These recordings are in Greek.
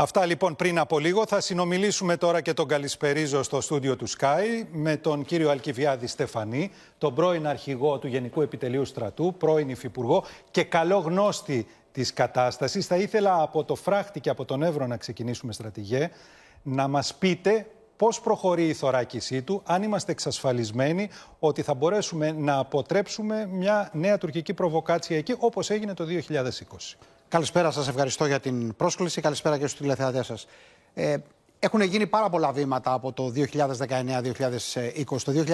Αυτά λοιπόν πριν από λίγο. Θα συνομιλήσουμε τώρα και τον καλησπερίζω στο στούντιο του Sky με τον κύριο Αλκιβιάδη Στεφανή, τον πρώην αρχηγό του Γενικού Επιτελείου Στρατού, πρώην υφυπουργό και καλό γνώστη της κατάστασης. Θα ήθελα από το φράχτη και από τον Εύρο να ξεκινήσουμε στρατηγέ, να μας πείτε πώς προχωρεί η θωράκισή του, αν είμαστε εξασφαλισμένοι ότι θα μπορέσουμε να αποτρέψουμε μια νέα τουρκική προβοκάτσια εκεί, όπως έγινε το 2020. Καλησπέρα σας ευχαριστώ για την πρόσκληση. Καλησπέρα και στους τηλεθεατές σας. Ε, έχουν γίνει πάρα πολλά βήματα από το 2019-2020. Το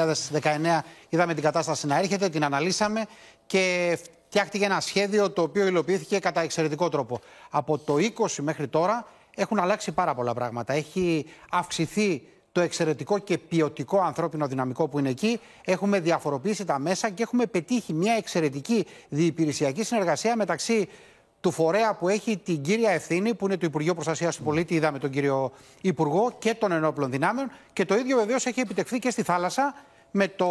2019 είδαμε την κατάσταση να έρχεται, την αναλύσαμε και φτιάχτηκε ένα σχέδιο το οποίο υλοποιήθηκε κατά εξαιρετικό τρόπο. Από το 20 μέχρι τώρα έχουν αλλάξει πάρα πολλά πράγματα. Έχει αυξηθεί το εξαιρετικό και ποιοτικό ανθρώπινο δυναμικό που είναι εκεί. Έχουμε διαφοροποιήσει τα μέσα και έχουμε πετύχει μια εξαιρετική διυπηρεσιακή συνεργασία μεταξύ του φορέα που έχει την κύρια ευθύνη, που είναι το Υπουργείο Προστασίας του Πολίτη, είδαμε τον κύριο Υπουργό και των ενόπλων δυνάμεων. Και το ίδιο βεβαίως έχει επιτευχθεί και στη θάλασσα με το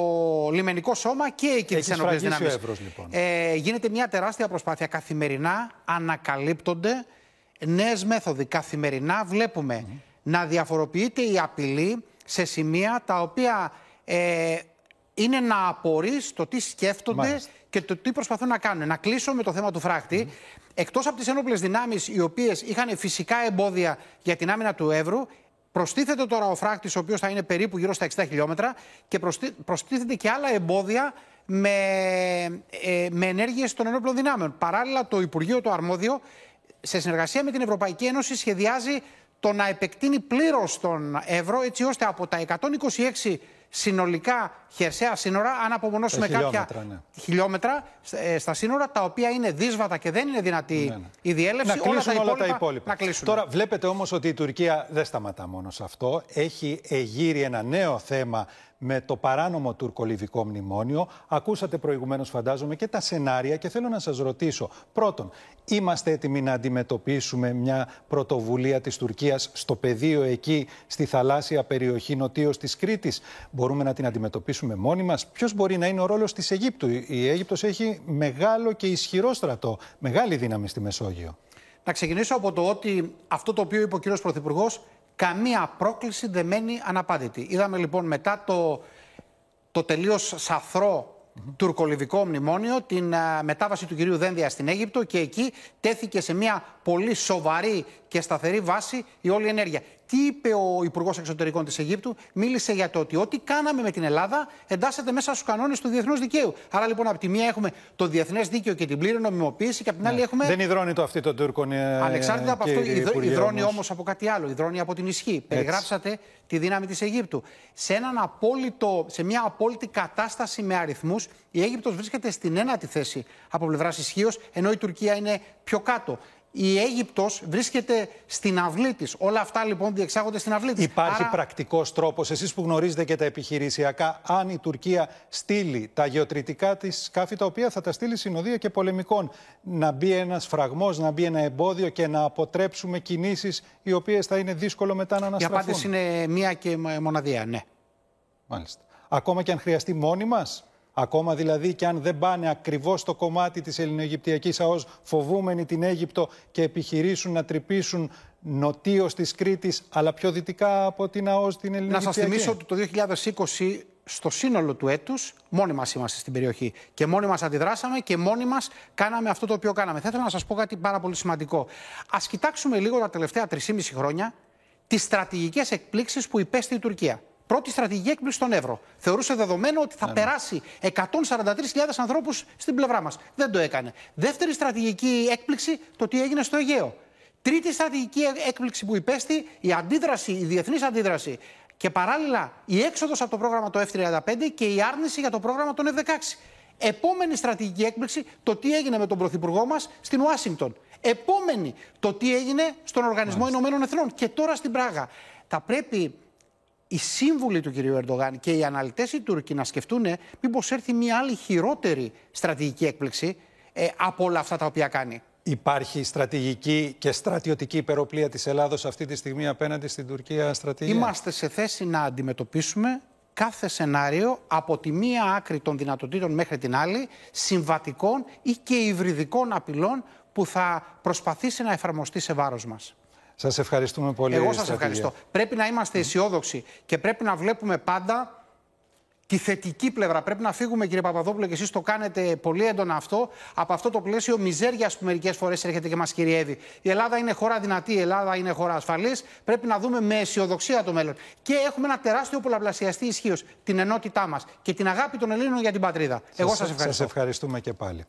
λιμενικό σώμα και εκεί τι ενόπλε δυνάμει. γίνεται μια τεράστια προσπάθεια. Καθημερινά ανακαλύπτονται νέες μέθοδοι. Καθημερινά βλέπουμε να διαφοροποιείται η απειλή σε σημεία τα οποία ε, είναι να απορρεί το τι σκέφτονται Μάλιστα. και το τι προσπαθούν να κάνουν. Να κλείσω με το θέμα του φράχτη. Mm. Εκτός από τις ένοπλες δυνάμεις, οι οποίες είχαν φυσικά εμπόδια για την άμυνα του Εύρου, προστίθεται τώρα ο φράχτης, ο οποίος θα είναι περίπου γύρω στα 60 χιλιόμετρα, και προστίθεται και άλλα εμπόδια με, ε, με ενέργειες των ενόπλων δυνάμεων. Παράλληλα, το Υπουργείο το Αρμόδιο, σε συνεργασία με την Ευρωπαϊκή Ένωση, σχεδιάζει το να επεκτείνει πλήρως τον Εύρο, έτσι ώστε από τα 126 συνολικά χερσαία σύνορα, αν απομονώσουμε χιλιόμετρα, κάποια χιλιόμετρα ναι. ε, στα σύνορα, τα οποία είναι δύσβατα και δεν είναι δυνατή ναι, ναι. η διέλευση. Να κλείσουν όλα, όλα τα υπόλοιπα. Να κλείσουν. Τώρα βλέπετε όμως ότι η Τουρκία δεν σταματά μόνο σε αυτό. Έχει εγείρει ένα νέο θέμα με το παράνομο τουρκολιβικό μνημόνιο. Ακούσατε προηγουμένως φαντάζομαι και τα σενάρια και θέλω να σας ρωτήσω. Πρώτον, είμαστε έτοιμοι να αντιμετωπίσουμε μια πρωτοβουλία της Τουρκίας στο πεδίο εκεί, στη θαλάσσια περιοχή νοτίως της Κρήτης. Μπορούμε να την αντιμετωπίσουμε μόνοι μας. Ποιος μπορεί να είναι ο ρόλος της Αιγύπτου. Η Αίγυπτος έχει μεγάλο και ισχυρό στρατό, μεγάλη δύναμη στη Μεσόγειο. Να ξεκινήσω από το ότι αυτό το οποίο είπε ο Πρωθυπουργός καμία πρόκληση δεν μένει αναπάντητη. Είδαμε λοιπόν μετά το, το τελείως σαθρό τουρκολιβικό μνημόνιο, την μετάβαση του κυρίου Δένδια στην Αίγυπτο και εκεί τέθηκε σε μια πολύ σοβαρή και σταθερή βάση η όλη ενέργεια. Τι είπε ο Υπουργός Εξωτερικών της Αιγύπτου, μίλησε για το ότι ό,τι κάναμε με την Ελλάδα εντάσσεται μέσα στους κανόνες του διεθνούς δικαίου. Άρα λοιπόν, από τη μία έχουμε το διεθνές δίκαιο και την πλήρη νομιμοποίηση, και από την άλλη ναι. έχουμε. Δεν υδρώνει το αυτή των Τούρκων. Ε, Ανεξάρτητα από αυτό, Υπουργέ, υδρώνει όμως από κάτι άλλο. Υδρώνει από την ισχύ. Έτσι. Περιγράψατε τη δύναμη της Αιγύπτου. Σε, έναν απόλυτο, σε μια απόλυτη κατάσταση με αριθμούς, η Αίγυπτος βρίσκεται στην ένατη θέση από πλευράς ισχύως, ενώ η Τουρκία είναι πιο κάτω η Αίγυπτος βρίσκεται στην αυλή της. Όλα αυτά λοιπόν διεξάγονται στην αυλή της. Υπάρχει Άρα... πρακτικός τρόπος, εσείς που γνωρίζετε και τα επιχειρησιακά, αν η Τουρκία στείλει τα γεωτρητικά της σκάφη, τα οποία θα τα στείλει συνοδεία και πολεμικών, να μπει ένας φραγμός, να μπει ένα εμπόδιο και να αποτρέψουμε κινήσεις οι οποίες θα είναι δύσκολο μετά να αναστραφούν. Η απάντηση είναι μία και μοναδία, ναι. Μάλιστα. Ακόμα και αν χρειαστεί μόνοι μας, Ακόμα δηλαδή και αν δεν πάνε ακριβώς στο κομμάτι της ελληνοαιγυπτιακής ΑΟΣ φοβούμενοι την Αίγυπτο και επιχειρήσουν να τρυπήσουν νοτίως της Κρήτης αλλά πιο δυτικά από την ΑΟΣ την ελληνοαιγυπτιακή. Να σας θυμίσω ότι το 2020 στο σύνολο του έτους μόνοι μας είμαστε στην περιοχή. Και μόνοι μας αντιδράσαμε και μόνοι μας κάναμε αυτό το οποίο κάναμε. Θα ήθελα να σας πω κάτι πάρα πολύ σημαντικό. Ας κοιτάξουμε λίγο τα τελευταία 3,5 χρόνια τις στρατηγικές εκπλήξεις που υπέστη η Τουρκία πρώτη στρατηγική έκπληξη στον Εύρο. Θεωρούσε δεδομένο ότι θα ναι, ναι. περάσει 143.000 ανθρώπους στην πλευρά μας. Δεν το έκανε. Δεύτερη στρατηγική έκπληξη το τι έγινε στο Αιγαίο. Τρίτη στρατηγική ε, έκπληξη που υπέστη η αντίδραση, η διεθνής αντίδραση και παράλληλα η έξοδος από το πρόγραμμα το F35 και η άρνηση για το πρόγραμμα των F16. Επόμενη στρατηγική έκπληξη το τι έγινε με τον Πρωθυπουργό μας στην Ουάσιγκτον. Επόμενη το τι έγινε στον Οργανισμό Ηνωμένων Εθνών και τώρα στην Πράγα. Θα πρέπει οι σύμβουλοι του κυρίου Ερντογάν και οι αναλυτές οι Τούρκοι να σκεφτούν μήπως έρθει μια άλλη χειρότερη στρατηγική έκπληξη ε, από όλα αυτά τα οποία κάνει. Υπάρχει στρατηγική και στρατιωτική υπεροπλία της Ελλάδος αυτή τη στιγμή απέναντι στην Τουρκία στρατηγία. Είμαστε σε θέση να αντιμετωπίσουμε κάθε σενάριο από τη μία άκρη των δυνατοτήτων μέχρι την άλλη συμβατικών ή και υβριδικών απειλών που θα προσπαθήσει να εφαρμοστεί σε βάρος μας. Σας ευχαριστούμε πολύ. Εγώ σας ευχαριστώ. Πρέπει να είμαστε αισιόδοξοι και πρέπει να βλέπουμε πάντα τη θετική πλευρά. Πρέπει να φύγουμε, κύριε Παπαδόπουλο, και εσείς το κάνετε πολύ έντονα αυτό. Από αυτό το πλαίσιο μιζέρια που μερικές φορές έρχεται και μας κυριεύει. Η Ελλάδα είναι χώρα δυνατή, η Ελλάδα είναι χώρα ασφαλής. Πρέπει να δούμε με αισιοδοξία το μέλλον. Και έχουμε ένα τεράστιο πολλαπλασιαστή ισχύως. Την ενότητά μας και την αγάπη των Ελλήνων για την πατρίδα. Εγώ σας ευχαριστώ. Σα ευχαριστούμε και πάλι.